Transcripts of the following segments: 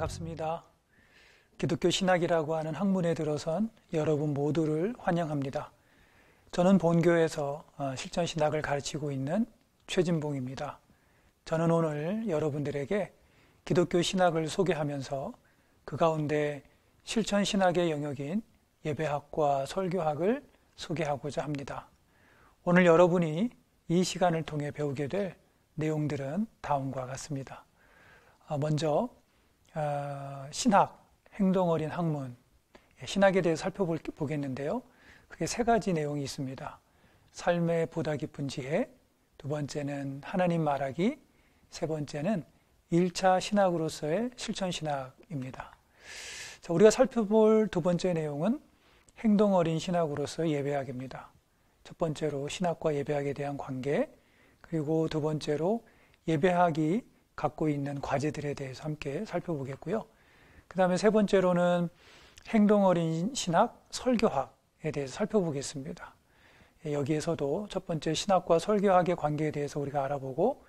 반갑습니다. 기독교 신학이라고 하는 학문에 들어선 여러분 모두를 환영합니다. 저는 본교에서 어, 실전 신학을 가르치고 있는 최진봉입니다. 저는 오늘 여러분들에게 기독교 신학을 소개하면서 그 가운데 실천 신학의 영역인 예배학과 설교학을 소개하고자 합니다. 오늘 여러분이 이 시간을 통해 배우게 될 내용들은 다음과 같습니다. 어, 먼저 아, 신학, 행동 어린 학문, 예, 신학에 대해 살펴보겠는데요. 그게 세 가지 내용이 있습니다. 삶의 보다 깊은 지혜, 두 번째는 하나님 말하기, 세 번째는 1차 신학으로서의 실천 신학입니다. 자, 우리가 살펴볼 두 번째 내용은 행동 어린 신학으로서 예배학입니다. 첫 번째로 신학과 예배학에 대한 관계, 그리고 두 번째로 예배학이 갖고 있는 과제들에 대해서 함께 살펴보겠고요. 그 다음에 세 번째로는 행동 어린 신학, 설교학에 대해서 살펴보겠습니다. 예, 여기에서도 첫 번째 신학과 설교학의 관계에 대해서 우리가 알아보고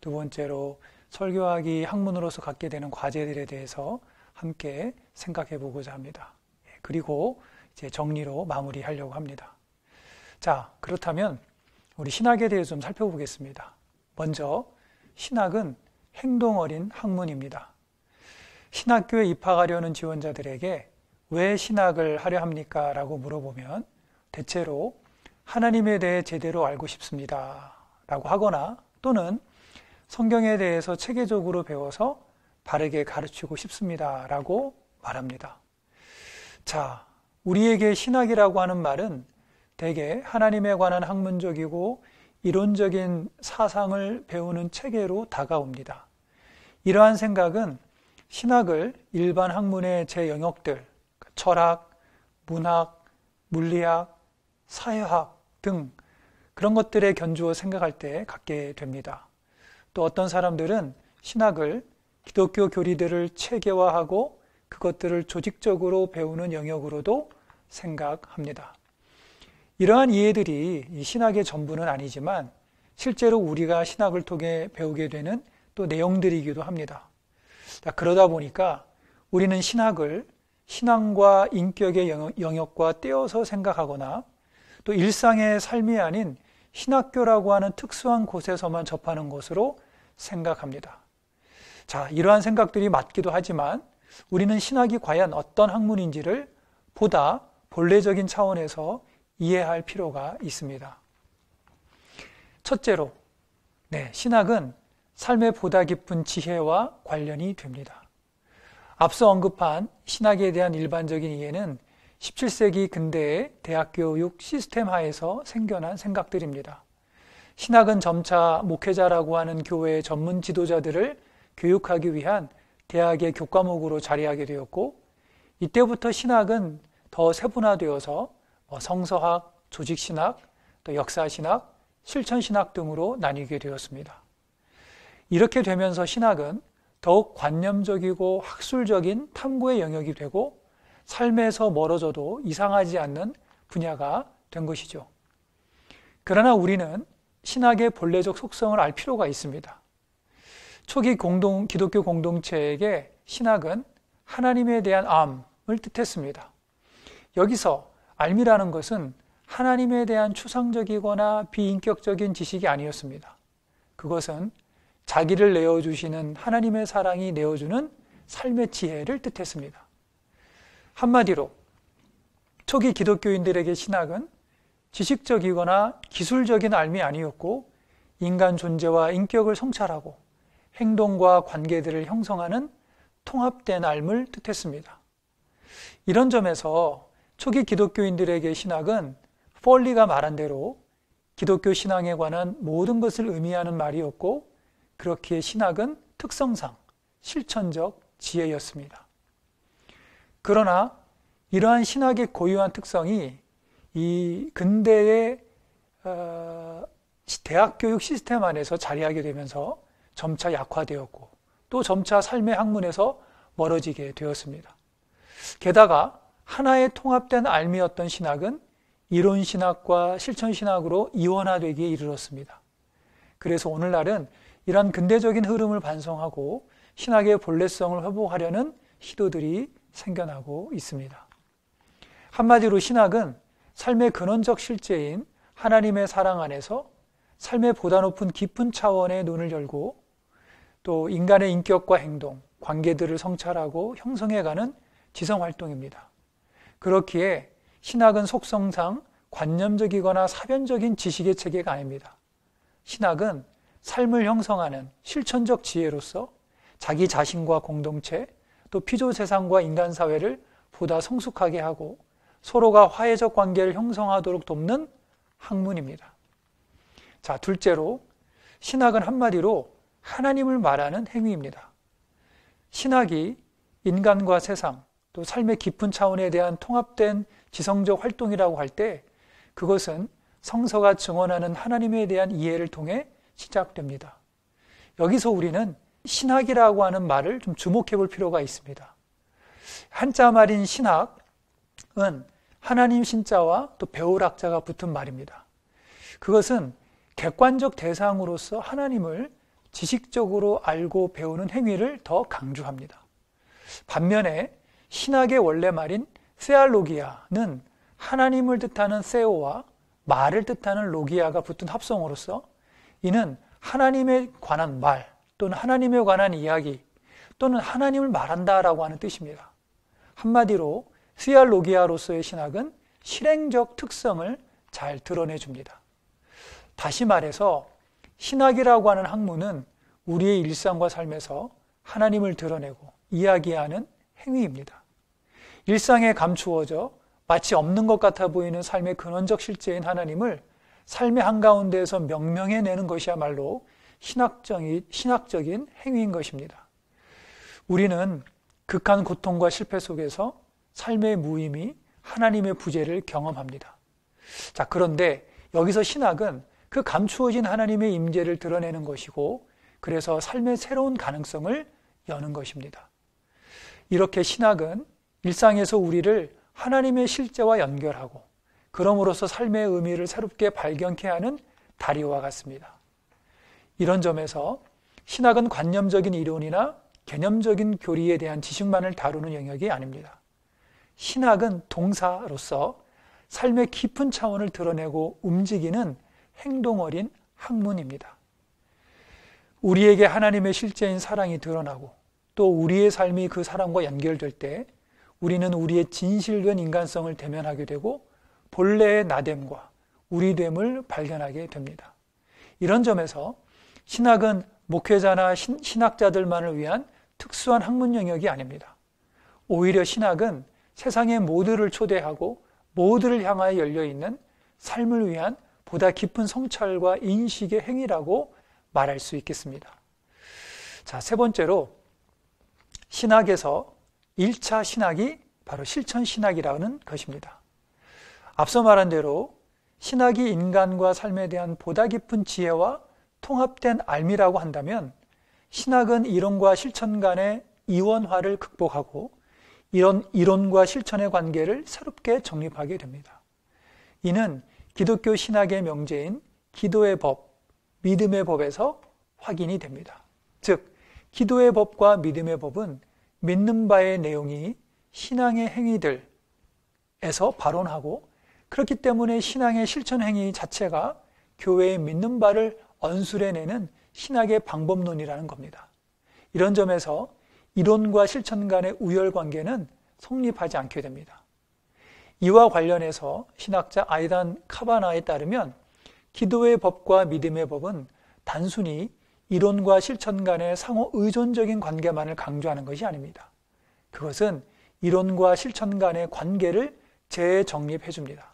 두 번째로 설교학이 학문으로서 갖게 되는 과제들에 대해서 함께 생각해 보고자 합니다. 예, 그리고 이제 정리로 마무리하려고 합니다. 자, 그렇다면 우리 신학에 대해서 좀 살펴보겠습니다. 먼저 신학은 행동 어린 학문입니다. 신학교에 입학하려는 지원자들에게 왜 신학을 하려 합니까? 라고 물어보면 대체로 하나님에 대해 제대로 알고 싶습니다. 라고 하거나 또는 성경에 대해서 체계적으로 배워서 바르게 가르치고 싶습니다. 라고 말합니다. 자, 우리에게 신학이라고 하는 말은 대개 하나님에 관한 학문적이고 이론적인 사상을 배우는 체계로 다가옵니다. 이러한 생각은 신학을 일반 학문의 제 영역들, 그러니까 철학, 문학, 물리학, 사회학 등 그런 것들에 견주어 생각할 때 갖게 됩니다. 또 어떤 사람들은 신학을 기독교 교리들을 체계화하고 그것들을 조직적으로 배우는 영역으로도 생각합니다. 이러한 이해들이 신학의 전부는 아니지만 실제로 우리가 신학을 통해 배우게 되는 또 내용들이기도 합니다. 그러다 보니까 우리는 신학을 신앙과 인격의 영역과 떼어서 생각하거나 또 일상의 삶이 아닌 신학교라고 하는 특수한 곳에서만 접하는 것으로 생각합니다. 자, 이러한 생각들이 맞기도 하지만 우리는 신학이 과연 어떤 학문인지를 보다 본래적인 차원에서 이해할 필요가 있습니다. 첫째로, 네, 신학은 삶의 보다 깊은 지혜와 관련이 됩니다. 앞서 언급한 신학에 대한 일반적인 이해는 17세기 근대의 대학교육 시스템 하에서 생겨난 생각들입니다. 신학은 점차 목회자라고 하는 교회의 전문 지도자들을 교육하기 위한 대학의 교과목으로 자리하게 되었고, 이때부터 신학은 더 세분화되어서 뭐 성서학, 조직신학, 또 역사신학, 실천신학 등으로 나뉘게 되었습니다. 이렇게 되면서 신학은 더욱 관념적이고 학술적인 탐구의 영역이 되고 삶에서 멀어져도 이상하지 않는 분야가 된 것이죠. 그러나 우리는 신학의 본래적 속성을 알 필요가 있습니다. 초기 공동, 기독교 공동체에게 신학은 하나님에 대한 암을 뜻했습니다. 여기서 알미라는 것은 하나님에 대한 추상적이거나 비인격적인 지식이 아니었습니다. 그것은 자기를 내어주시는 하나님의 사랑이 내어주는 삶의 지혜를 뜻했습니다. 한마디로 초기 기독교인들에게 신학은 지식적이거나 기술적인 알미 아니었고 인간 존재와 인격을 성찰하고 행동과 관계들을 형성하는 통합된 알을 뜻했습니다. 이런 점에서 초기 기독교인들에게 신학은 폴리가 말한 대로 기독교 신앙에 관한 모든 것을 의미하는 말이었고 그렇기에 신학은 특성상 실천적 지혜였습니다. 그러나 이러한 신학의 고유한 특성이 이 근대의 어, 대학 교육 시스템 안에서 자리하게 되면서 점차 약화되었고 또 점차 삶의 학문에서 멀어지게 되었습니다. 게다가 하나의 통합된 알미였던 신학은 이론 신학과 실천 신학으로 이원화되기에 이르렀습니다. 그래서 오늘날은 이러한 근대적인 흐름을 반성하고 신학의 본래성을 회복하려는 시도들이 생겨나고 있습니다. 한마디로 신학은 삶의 근원적 실제인 하나님의 사랑 안에서 삶의 보다 높은 깊은 차원의 눈을 열고 또 인간의 인격과 행동, 관계들을 성찰하고 형성해가는 지성 활동입니다. 그렇기에 신학은 속성상 관념적이거나 사변적인 지식의 체계가 아닙니다. 신학은 삶을 형성하는 실천적 지혜로서 자기 자신과 공동체, 또 피조 세상과 인간 사회를 보다 성숙하게 하고 서로가 화해적 관계를 형성하도록 돕는 학문입니다. 자, 둘째로 신학은 한마디로 하나님을 말하는 행위입니다. 신학이 인간과 세상, 또 삶의 깊은 차원에 대한 통합된 지성적 활동이라고 할 때 그것은 성서가 증언하는 하나님에 대한 이해를 통해 시작됩니다. 여기서 우리는 신학이라고 하는 말을 좀 주목해 볼 필요가 있습니다. 한자 말인 신학은 하나님 신자와 또 배우락자가 붙은 말입니다. 그것은 객관적 대상으로서 하나님을 지식적으로 알고 배우는 행위를 더 강조합니다. 반면에 신학의 원래 말인 세알로기아는 하나님을 뜻하는 세오와 말을 뜻하는 로기아가 붙은 합성으로서 이는 하나님에 관한 말 또는 하나님에 관한 이야기 또는 하나님을 말한다라고 하는 뜻입니다. 한마디로 스얄로기아로서의 신학은 실행적 특성을 잘 드러내 줍니다. 다시 말해서 신학이라고 하는 학문은 우리의 일상과 삶에서 하나님을 드러내고 이야기하는 행위입니다. 일상에 감추어져 마치 없는 것 같아 보이는 삶의 근원적 실제인 하나님을 삶의 한가운데에서 명명해내는 것이야말로 신학적인, 신학적인 행위인 것입니다. 우리는 극한 고통과 실패 속에서 삶의 무의미, 하나님의 부재를 경험합니다. 자, 그런데 여기서 신학은 그 감추어진 하나님의 임재를 드러내는 것이고 그래서 삶의 새로운 가능성을 여는 것입니다. 이렇게 신학은 일상에서 우리를 하나님의 실제와 연결하고 그럼으로써 삶의 의미를 새롭게 발견케 하는 다리와 같습니다. 이런 점에서 신학은 관념적인 이론이나 개념적인 교리에 대한 지식만을 다루는 영역이 아닙니다. 신학은 동사로서 삶의 깊은 차원을 드러내고 움직이는 행동 어린 학문입니다. 우리에게 하나님의 실제인 사랑이 드러나고 또 우리의 삶이 그 사랑과 연결될 때 우리는 우리의 진실된 인간성을 대면하게 되고 본래의 나됨과 우리됨을 발견하게 됩니다. 이런 점에서 신학은 목회자나 신, 학자들만을 위한 특수한 학문 영역이 아닙니다. 오히려 신학은 세상의 모두를 초대하고 모두를 향하여 열려 있는 삶을 위한 보다 깊은 성찰과 인식의 행위라고 말할 수 있겠습니다. 자, 세 번째로 신학에서 1차 신학이 바로 실천 신학이라는 것입니다. 앞서 말한 대로 신학이 인간과 삶에 대한 보다 깊은 지혜와 통합된 알미라고 한다면 신학은 이론과 실천 간의 이원화를 극복하고 이런 이론과 실천의 관계를 새롭게 정립하게 됩니다. 이는 기독교 신학의 명제인 기도의 법, 믿음의 법에서 확인이 됩니다. 즉, 기도의 법과 믿음의 법은 믿는 바의 내용이 신앙의 행위들에서 발언하고 그렇기 때문에 신앙의 실천 행위 자체가 교회의 믿는 바를 언술해내는 신학의 방법론이라는 겁니다. 이런 점에서 이론과 실천 간의 우열 관계는 성립하지 않게 됩니다. 이와 관련해서 신학자 아이단 카바나에 따르면 기도의 법과 믿음의 법은 단순히 이론과 실천 간의 상호 의존적인 관계만을 강조하는 것이 아닙니다. 그것은 이론과 실천 간의 관계를 재정립해 줍니다.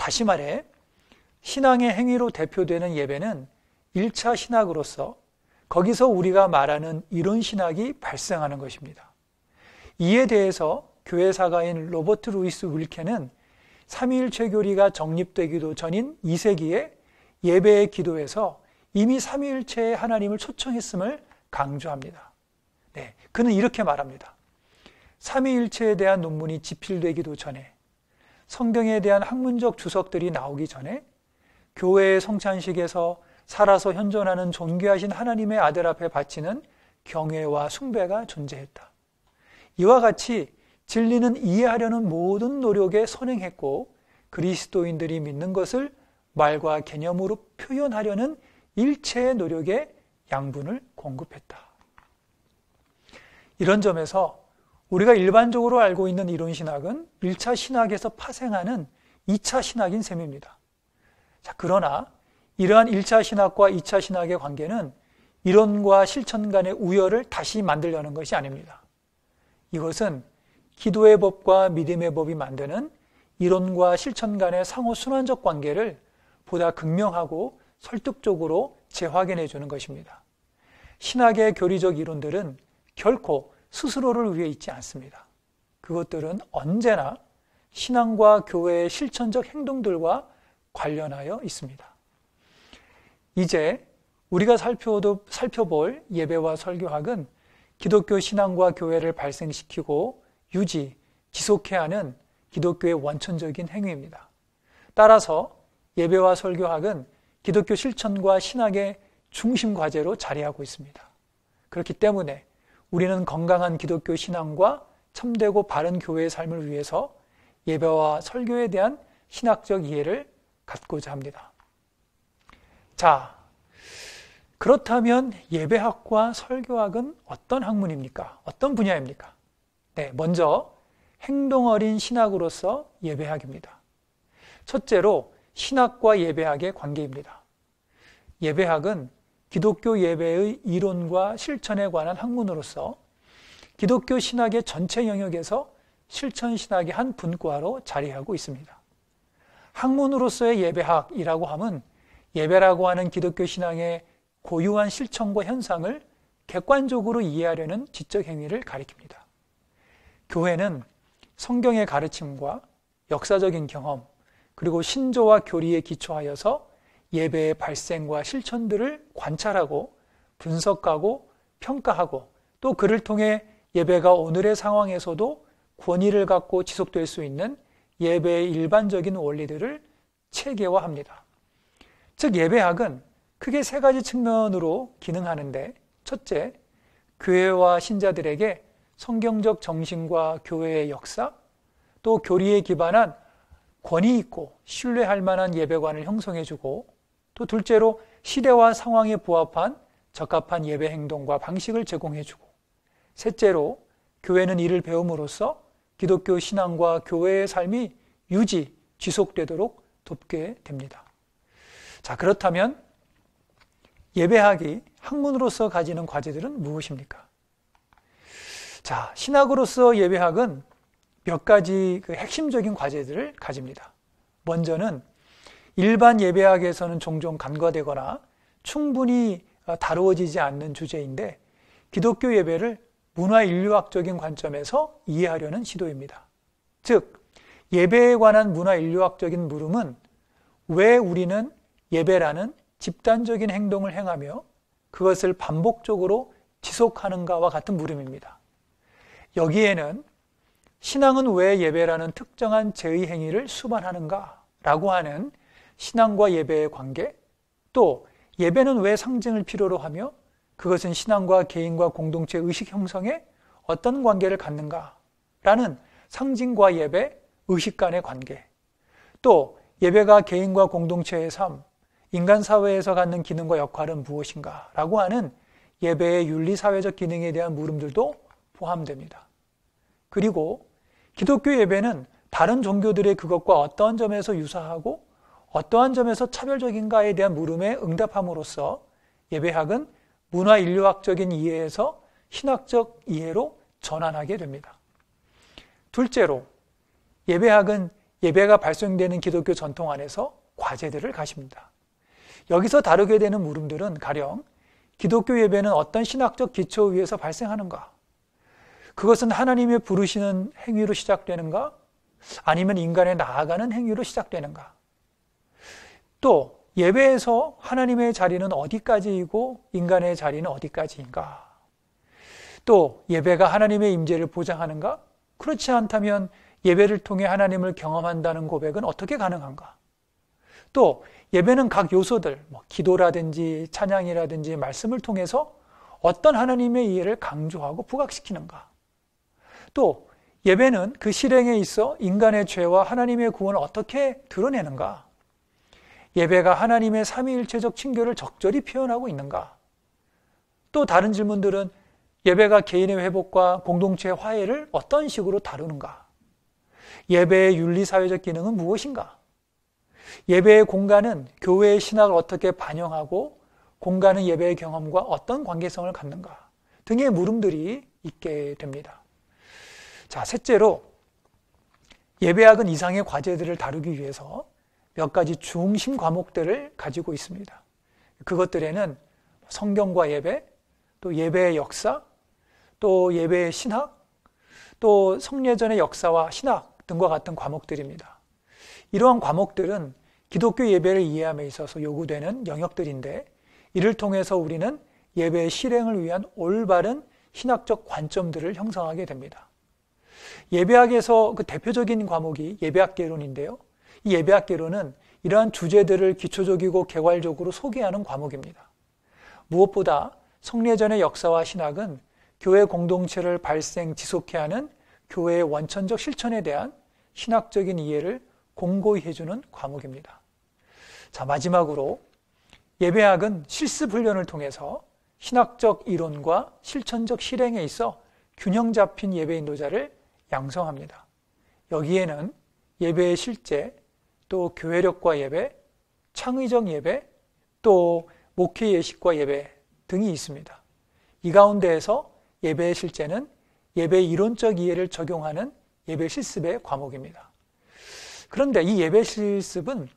다시 말해 신앙의 행위로 대표되는 예배는 1차 신학으로서 거기서 우리가 말하는 이런 신학이 발생하는 것입니다. 이에 대해서 교회사가인 로버트 루이스 윌케는 삼위일체 교리가 정립되기도 전인 2세기에 예배의 기도에서 이미 삼위일체의 하나님을 초청했음을 강조합니다. 네, 그는 이렇게 말합니다. 삼위일체에 대한 논문이 집필되기도 전에 성경에 대한 학문적 주석들이 나오기 전에 교회의 성찬식에서 살아서 현존하는 존귀하신 하나님의 아들 앞에 바치는 경외와 숭배가 존재했다. 이와 같이 진리는 이해하려는 모든 노력에 선행했고 그리스도인들이 믿는 것을 말과 개념으로 표현하려는 일체의 노력에 양분을 공급했다. 이런 점에서 우리가 일반적으로 알고 있는 이론 신학은 1차 신학에서 파생하는 2차 신학인 셈입니다. 자, 그러나 이러한 1차 신학과 2차 신학의 관계는 이론과 실천 간의 우열을 다시 만들려는 것이 아닙니다. 이것은 기도의 법과 믿음의 법이 만드는 이론과 실천 간의 상호 순환적 관계를 보다 극명하고 설득적으로 재확인해 주는 것입니다. 신학의 교리적 이론들은 결코 스스로를 위해 있지 않습니다. 그것들은 언제나 신앙과 교회의 실천적 행동들과 관련하여 있습니다. 이제 우리가 살펴볼 예배와 설교학은 기독교 신앙과 교회를 발생시키고 유지, 지속해야 하는 기독교의 원천적인 행위입니다. 따라서 예배와 설교학은 기독교 실천과 신학의 중심 과제로 자리하고 있습니다. 그렇기 때문에 우리는 건강한 기독교 신앙과 참되고 바른 교회의 삶을 위해서 예배와 설교에 대한 신학적 이해를 갖고자 합니다. 자, 그렇다면 예배학과 설교학은 어떤 학문입니까? 어떤 분야입니까? 네, 먼저 행동 어린 신학으로서 예배학입니다. 첫째로 신학과 예배학의 관계입니다. 예배학은 기독교 예배의 이론과 실천에 관한 학문으로서 기독교 신학의 전체 영역에서 실천 신학의 한 분과로 자리하고 있습니다. 학문으로서의 예배학이라고 함은 예배라고 하는 기독교 신앙의 고유한 실천과 현상을 객관적으로 이해하려는 지적 행위를 가리킵니다. 교회는 성경의 가르침과 역사적인 경험, 그리고 신조와 교리에 기초하여서 예배의 발생과 실천들을 관찰하고 분석하고 평가하고 또 그를 통해 예배가 오늘의 상황에서도 권위를 갖고 지속될 수 있는 예배의 일반적인 원리들을 체계화합니다. 즉 예배학은 크게 세 가지 측면으로 기능하는데 첫째, 교회와 신자들에게 성경적 정신과 교회의 역사, 또 교리에 기반한 권위 있고 신뢰할 만한 예배관을 형성해주고 또 둘째로 시대와 상황에 부합한 적합한 예배 행동과 방식을 제공해주고 셋째로 교회는 이를 배움으로써 기독교 신앙과 교회의 삶이 유지, 지속되도록 돕게 됩니다. 자, 그렇다면 예배학이 학문으로서 가지는 과제들은 무엇입니까? 자, 신학으로서 예배학은 몇 가지 그 핵심적인 과제들을 가집니다. 먼저는 일반 예배학에서는 종종 간과되거나 충분히 어, 다루어지지 않는 주제인데 기독교 예배를 문화 인류학적인 관점에서 이해하려는 시도입니다. 즉, 예배에 관한 문화 인류학적인 물음은 왜 우리는 예배라는 집단적인 행동을 행하며 그것을 반복적으로 지속하는가와 같은 물음입니다. 여기에는 신앙은 왜 예배라는 특정한 제의 행위를 수반하는가? 라고 하는 신앙과 예배의 관계, 또 예배는 왜 상징을 필요로 하며 그것은 신앙과 개인과 공동체 의식 형성에 어떤 관계를 갖는가라는 상징과 예배, 의식 간의 관계, 또 예배가 개인과 공동체의 삶, 인간 사회에서 갖는 기능과 역할은 무엇인가라고 하는 예배의 윤리 사회적 기능에 대한 물음들도 포함됩니다. 그리고 기독교 예배는 다른 종교들의 그것과 어떠한 점에서 유사하고 어떠한 점에서 차별적인가에 대한 물음에 응답함으로써 예배학은 문화 인류학적인 이해에서 신학적 이해로 전환하게 됩니다. 둘째로 예배학은 예배가 발생되는 기독교 전통 안에서 과제들을 가십니다. 여기서 다루게 되는 물음들은 가령 기독교 예배는 어떤 신학적 기초 위에서 발생하는가? 그것은 하나님의 부르시는 행위로 시작되는가? 아니면 인간의 나아가는 행위로 시작되는가? 또 예배에서 하나님의 자리는 어디까지이고 인간의 자리는 어디까지인가? 또 예배가 하나님의 임재를 보장하는가? 그렇지 않다면 예배를 통해 하나님을 경험한다는 고백은 어떻게 가능한가? 또 예배는 각 요소들, 뭐 기도라든지 찬양이라든지 말씀을 통해서 어떤 하나님의 이해를 강조하고 부각시키는가? 또 예배는 그 실행에 있어 인간의 죄와 하나님의 구원을 어떻게 드러내는가? 예배가 하나님의 삼위일체적 친교를 적절히 표현하고 있는가? 또 다른 질문들은 예배가 개인의 회복과 공동체의 화해를 어떤 식으로 다루는가? 예배의 윤리사회적 기능은 무엇인가? 예배의 공간은 교회의 신학을 어떻게 반영하고 공간은 예배의 경험과 어떤 관계성을 갖는가? 등의 물음들이 있게 됩니다. 자, 셋째로 예배학은 이상의 과제들을 다루기 위해서 몇 가지 중심 과목들을 가지고 있습니다. 그것들에는 성경과 예배, 또 예배의 역사, 또 예배의 신학, 또 성례전의 역사와 신학 등과 같은 과목들입니다. 이러한 과목들은 기독교 예배를 이해함에 있어서 요구되는 영역들인데 이를 통해서 우리는 예배의 실행을 위한 올바른 신학적 관점들을 형성하게 됩니다. 예배학에서 그 대표적인 과목이 예배학 개론인데요. 이예배학개로는 이러한 주제들을 기초적이고 개괄적으로 소개하는 과목입니다. 무엇보다 성례전의 역사와 신학은 교회 공동체를 발생 지속해 하는 교회의 원천적 실천에 대한 신학적인 이해를 공고히 해주는 과목입니다. 자, 마지막으로 예배학은 실습 훈련을 통해서 신학적 이론과 실천적 실행에 있어 균형 잡힌 예배 인도자를 양성합니다. 여기에는 예배의 실제, 또 교회력과 예배, 창의적 예배, 또 목회 예식과 예배 등이 있습니다. 이 가운데에서 예배의 실제는 예배 이론적 이해를 적용하는 예배 실습의 과목입니다. 그런데 이 예배 실습은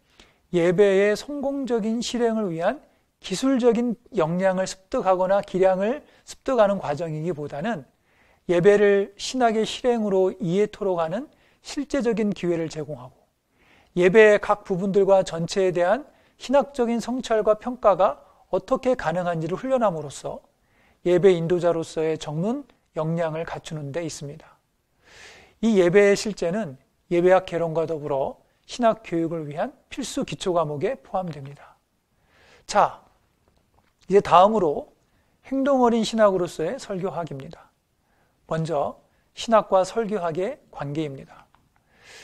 예배의 성공적인 실행을 위한 기술적인 역량을 습득하거나 기량을 습득하는 과정이기보다는 예배를 신학의 실행으로 이해토록 하는 실제적인 기회를 제공하고 예배의 각 부분들과 전체에 대한 신학적인 성찰과 평가가 어떻게 가능한지를 훈련함으로써 예배 인도자로서의 전문 역량을 갖추는 데 있습니다. 이 예배의 실제는 예배학 개론과 더불어 신학 교육을 위한 필수 기초 과목에 포함됩니다. 자, 이제 다음으로 행동 어린 신학으로서의 설교학입니다. 먼저 신학과 설교학의 관계입니다.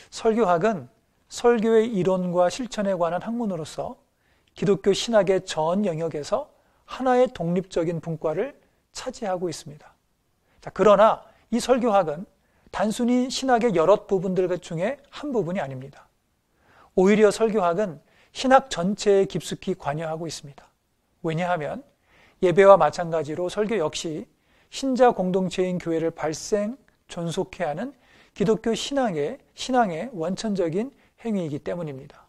설교학은 설교의 이론과 실천에 관한 학문으로서 기독교 신학의 전 영역에서 하나의 독립적인 분과를 차지하고 있습니다. 자, 그러나 이 설교학은 단순히 신학의 여러 부분들 중에 한 부분이 아닙니다. 오히려 설교학은 신학 전체에 깊숙이 관여하고 있습니다. 왜냐하면 예배와 마찬가지로 설교 역시 신자 공동체인 교회를 발생, 존속해 야 하는 기독교 신앙의, 신앙의 원천적인 행위이기 때문입니다.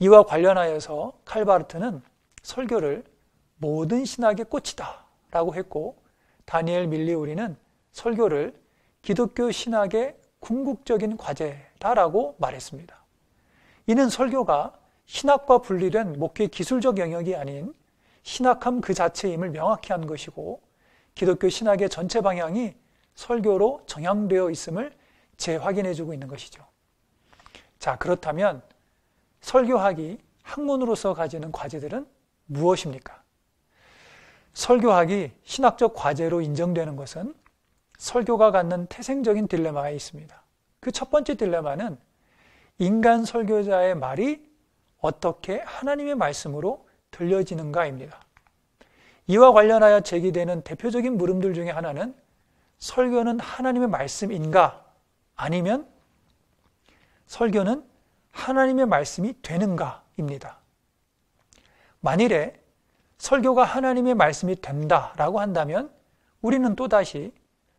이와 관련하여서 칼바르트는 설교를 모든 신학의 꽃이다 라고 했고 다니엘 밀리우리는 설교를 기독교 신학의 궁극적인 과제다라고 말했습니다. 이는 설교가 신학과 분리된 목회 기술적 영역이 아닌 신학함 그 자체임을 명확히 한 것이고 기독교 신학의 전체 방향이 설교로 정향되어 있음을 재확인해 주고 있는 것이죠. 자, 그렇다면 설교학이 학문으로서 가지는 과제들은 무엇입니까? 설교학이 신학적 과제로 인정되는 것은 설교가 갖는 태생적인 딜레마가 있습니다. 그 첫 번째 딜레마는 인간 설교자의 말이 어떻게 하나님의 말씀으로 들려지는가입니다. 이와 관련하여 제기되는 대표적인 물음들 중에 하나는 설교는 하나님의 말씀인가 아니면 설교는 하나님의 말씀이 되는가입니다. 만일에 설교가 하나님의 말씀이 된다라고 한다면 우리는 또다시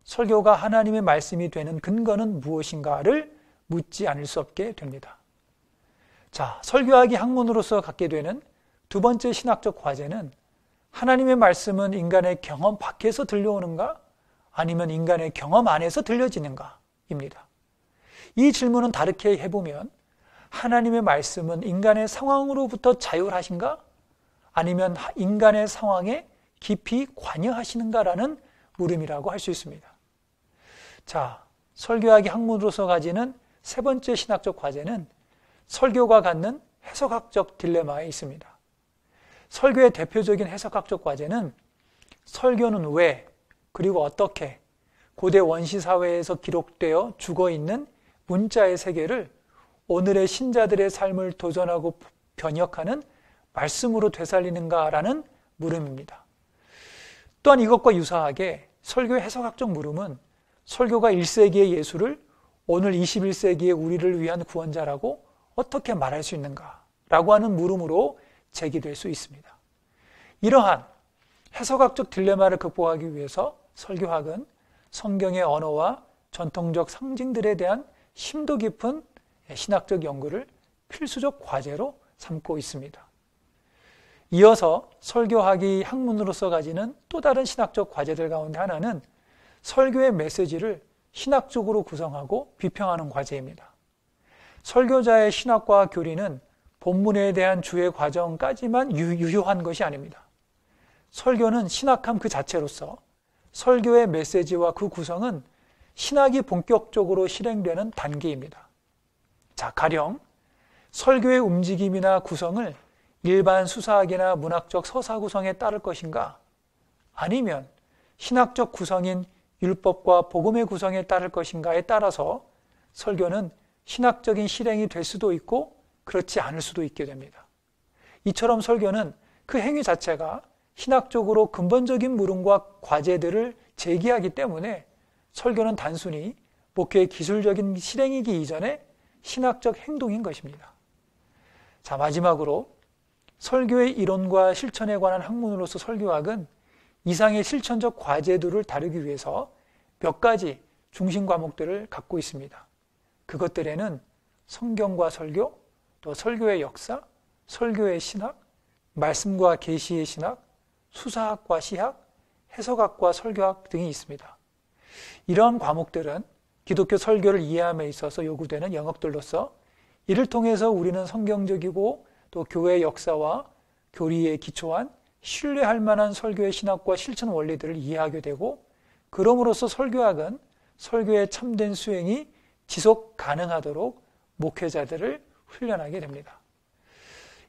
설교가 하나님의 말씀이 되는 근거는 무엇인가를 묻지 않을 수 없게 됩니다. 자, 설교학이 학문으로서 갖게 되는 두 번째 신학적 과제는 하나님의 말씀은 인간의 경험 밖에서 들려오는가 아니면 인간의 경험 안에서 들려지는가입니다. 이 질문은 다르게 해보면 하나님의 말씀은 인간의 상황으로부터 자율하신가? 아니면 인간의 상황에 깊이 관여하시는가라는 물음이라고 할 수 있습니다. 자, 설교학이 학문으로서 가지는 세 번째 신학적 과제는 설교가 갖는 해석학적 딜레마에 있습니다. 설교의 대표적인 해석학적 과제는 설교는 왜, 그리고 어떻게 고대 원시 사회에서 기록되어 죽어 있는 문자의 세계를 오늘의 신자들의 삶을 도전하고 변혁하는 말씀으로 되살리는가라는 물음입니다. 또한 이것과 유사하게 설교 해석학적 물음은 설교가 1세기의 예수를 오늘 21세기의 우리를 위한 구원자라고 어떻게 말할 수 있는가? 라고 하는 물음으로 제기될 수 있습니다. 이러한 해석학적 딜레마를 극복하기 위해서 설교학은 성경의 언어와 전통적 상징들에 대한 심도 깊은 신학적 연구를 필수적 과제로 삼고 있습니다. 이어서 설교학이 학문으로서 가지는 또 다른 신학적 과제들 가운데 하나는 설교의 메시지를 신학적으로 구성하고 비평하는 과제입니다. 설교자의 신학과 교리는 본문에 대한 주의 과정까지만 유효한 것이 아닙니다. 설교는 신학함 그 자체로서 설교의 메시지와 그 구성은 신학이 본격적으로 실행되는 단계입니다. 자, 가령 설교의 움직임이나 구성을 일반 수사학이나 문학적 서사 구성에 따를 것인가? 아니면 신학적 구성인 율법과 복음의 구성에 따를 것인가에 따라서 설교는 신학적인 실행이 될 수도 있고 그렇지 않을 수도 있게 됩니다. 이처럼 설교는 그 행위 자체가 신학적으로 근본적인 물음과 과제들을 제기하기 때문에 설교는 단순히 목회의 기술적인 실행이기 이전에 신학적 행동인 것입니다. 자, 마지막으로 설교의 이론과 실천에 관한 학문으로서 설교학은 이상의 실천적 과제들을 다루기 위해서 몇 가지 중심 과목들을 갖고 있습니다. 그것들에는 성경과 설교, 또 설교의 역사, 설교의 신학, 말씀과 계시의 신학, 수사학과 시학, 해석학과 설교학 등이 있습니다. 이러한 과목들은 기독교 설교를 이해함에 있어서 요구되는 영역들로서 이를 통해서 우리는 성경적이고 또 교회 역사와 교리에 기초한 신뢰할 만한 설교의 신학과 실천 원리들을 이해하게 되고 그러므로써 설교학은 설교의 참된 수행이 지속 가능하도록 목회자들을 훈련하게 됩니다.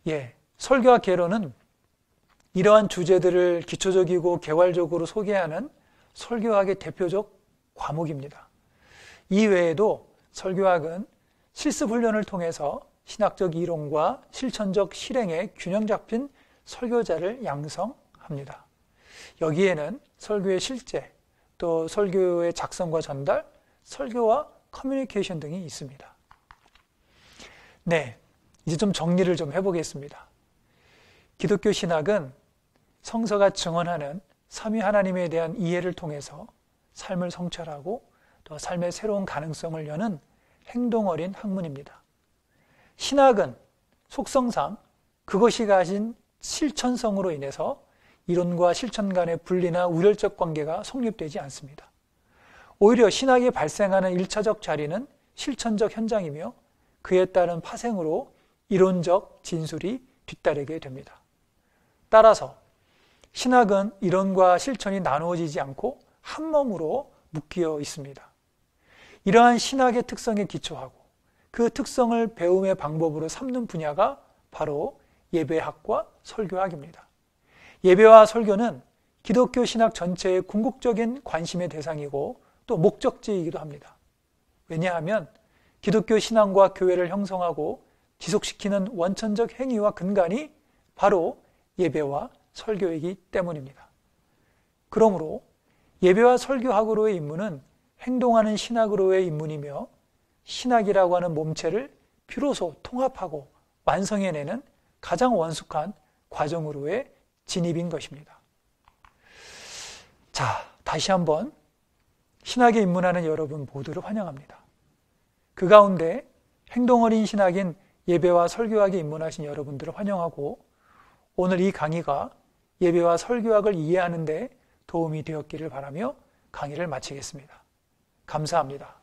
예, 설교학 개론은 이러한 주제들을 기초적이고 개괄적으로 소개하는 설교학의 대표적 과목입니다. 이외에도 설교학은 실습 훈련을 통해서 신학적 이론과 실천적 실행에 균형 잡힌 설교자를 양성합니다. 여기에는 설교의 실제, 또 설교의 작성과 전달, 설교와 커뮤니케이션 등이 있습니다. 네, 이제 좀 정리를 좀 해보겠습니다. 기독교 신학은 성서가 증언하는 삼위 하나님에 대한 이해를 통해서 삶을 성찰하고 또 삶의 새로운 가능성을 여는 행동 어린 학문입니다. 신학은 속성상 그것이 가진 실천성으로 인해서 이론과 실천 간의 분리나 우열적 관계가 성립되지 않습니다. 오히려 신학이 발생하는 1차적 자리는 실천적 현장이며 그에 따른 파생으로 이론적 진술이 뒤따르게 됩니다. 따라서 신학은 이론과 실천이 나누어지지 않고 한 몸으로 묶여 있습니다. 이러한 신학의 특성에 기초하고 그 특성을 배움의 방법으로 삼는 분야가 바로 예배학과 설교학입니다. 예배와 설교는 기독교 신학 전체의 궁극적인 관심의 대상이고 또 목적지이기도 합니다. 왜냐하면 기독교 신앙과 교회를 형성하고 지속시키는 원천적 행위와 근간이 바로 예배와 설교이기 때문입니다. 그러므로 예배와 설교학으로의 입문은 행동하는 신학으로의 입문이며 신학이라고 하는 몸체를 비로소 통합하고 완성해내는 가장 원숙한 과정으로의 진입인 것입니다. 자, 다시 한번 신학에 입문하는 여러분 모두를 환영합니다. 그 가운데 행동 어린 신학인 예배와 설교학에 입문하신 여러분들을 환영하고 오늘 이 강의가 예배와 설교학을 이해하는 데 도움이 되었기를 바라며 강의를 마치겠습니다. 감사합니다.